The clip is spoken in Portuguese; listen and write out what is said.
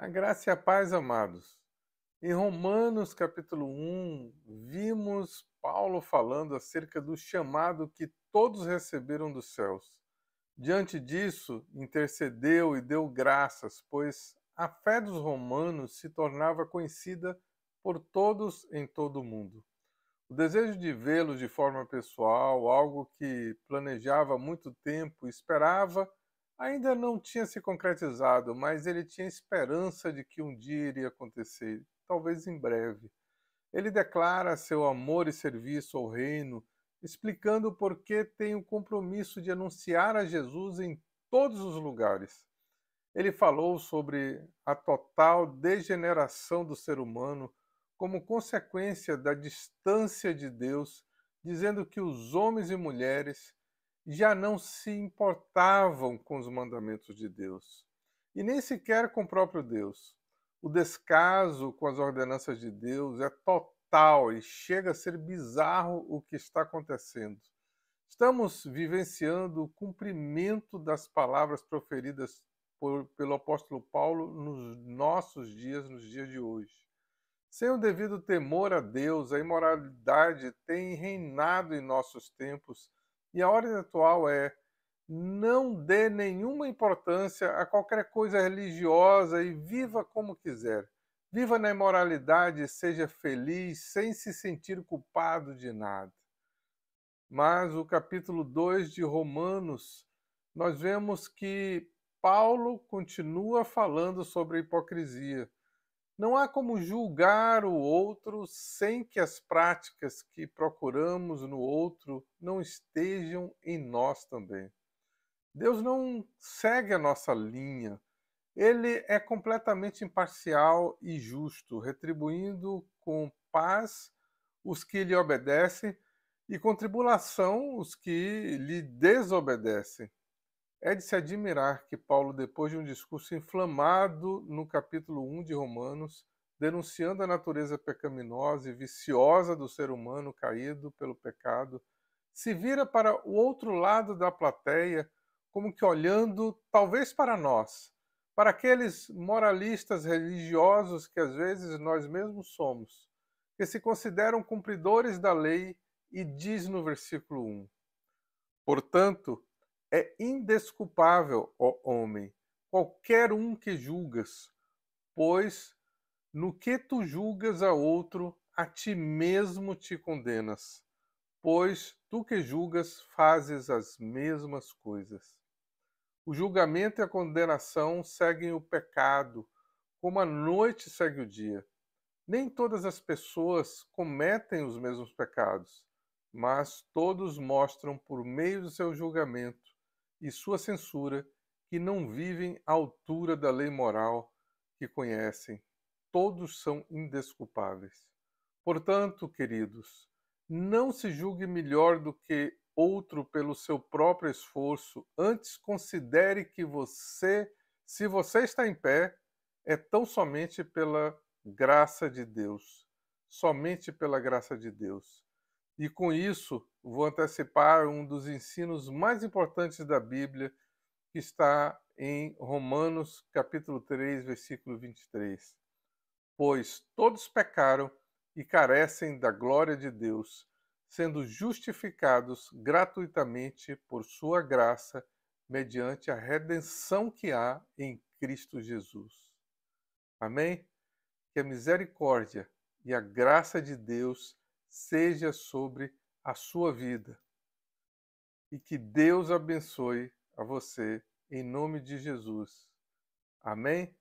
A graça e a paz, amados. Em Romanos capítulo 1, vimos Paulo falando acerca do chamado que todos receberam dos céus. Diante disso, intercedeu e deu graças, pois a fé dos romanos se tornava conhecida por todos em todo o mundo. O desejo de vê-los de forma pessoal, algo que planejava há muito tempo, esperava ainda não tinha se concretizado, mas ele tinha esperança de que um dia iria acontecer, talvez em breve. Ele declara seu amor e serviço ao reino, explicando por que tem o compromisso de anunciar a Jesus em todos os lugares. Ele falou sobre a total degeneração do ser humano como consequência da distância de Deus, dizendo que os homens e mulheres já não se importavam com os mandamentos de Deus e nem sequer com o próprio Deus. O descaso com as ordenanças de Deus é total e chega a ser bizarro o que está acontecendo. Estamos vivenciando o cumprimento das palavras proferidas por, pelo apóstolo Paulo nos nossos dias, nos dias de hoje. Sem o devido temor a Deus, a imoralidade tem reinado em nossos tempos e a ordem atual é não dê nenhuma importância a qualquer coisa religiosa e viva como quiser. Viva na imoralidade, seja feliz, sem se sentir culpado de nada. Mas o capítulo 2 de Romanos, nós vemos que Paulo continua falando sobre a hipocrisia. Não há como julgar o outro sem que as práticas que procuramos no outro não estejam em nós também. Deus não segue a nossa linha. Ele é completamente imparcial e justo, retribuindo com paz os que lhe obedecem e com tribulação os que lhe desobedecem. É de se admirar que Paulo, depois de um discurso inflamado no capítulo 1 de Romanos, denunciando a natureza pecaminosa e viciosa do ser humano caído pelo pecado, se vira para o outro lado da plateia, como que olhando talvez para nós, para aqueles moralistas religiosos que às vezes nós mesmos somos, que se consideram cumpridores da lei e diz no versículo 1: Portanto, é indesculpável, ó homem, qualquer um que julgas, pois no que tu julgas a outro, a ti mesmo te condenas, pois tu que julgas fazes as mesmas coisas. O julgamento e a condenação seguem o pecado, como a noite segue o dia. Nem todas as pessoas cometem os mesmos pecados, mas todos mostram por meio do seu julgamento e sua censura que não vivem à altura da lei moral que conhecem. Todos são indesculpáveis. Portanto, queridos, não se julgue melhor do que outro pelo seu próprio esforço, antes considere que você, se você está em pé, é tão somente pela graça de Deus, somente pela graça de Deus. E com isso, vou antecipar um dos ensinos mais importantes da Bíblia, que está em Romanos, capítulo 3, versículo 23. Pois todos pecaram e carecem da glória de Deus, sendo justificados gratuitamente por sua graça, mediante a redenção que há em Cristo Jesus. Amém? Que a misericórdia e a graça de Deus seja sobre a sua vida. E que Deus abençoe a você em nome de Jesus. Amém?